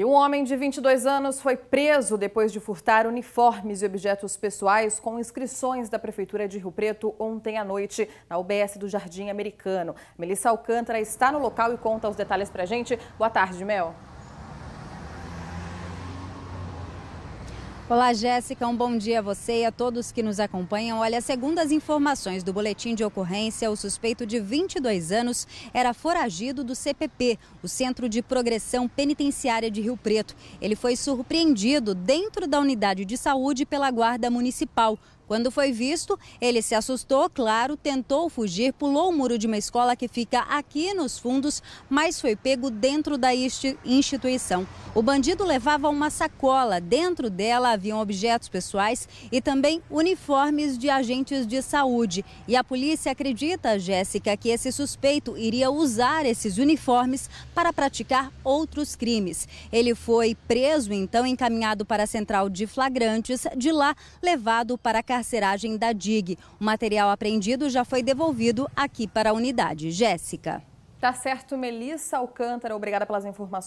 E um homem de 22 anos foi preso depois de furtar uniformes e objetos pessoais com inscrições da Prefeitura de Rio Preto ontem à noite na UBS do Jardim Americano. Melissa Alcântara está no local e conta os detalhes pra gente. Boa tarde, Mel. Olá, Jéssica. Um bom dia a você e a todos que nos acompanham. Olha, segundo as informações do boletim de ocorrência, o suspeito de 22 anos era foragido do CPP, o Centro de Progressão Penitenciária de Rio Preto. Ele foi surpreendido dentro da unidade de saúde pela Guarda Municipal quando foi visto, ele se assustou, claro, tentou fugir, pulou o muro de uma escola que fica aqui nos fundos, mas foi pego dentro da instituição. O bandido levava uma sacola, dentro dela haviam objetos pessoais e também uniformes de agentes de saúde. E a polícia acredita, Jéssica, que esse suspeito iria usar esses uniformes para praticar outros crimes. Ele foi preso, então encaminhado para a central de flagrantes, de lá levado para a carceragem da DIG. O material apreendido já foi devolvido aqui para a unidade. Jéssica. Tá certo, Melissa Alcântara. Obrigada pelas informações.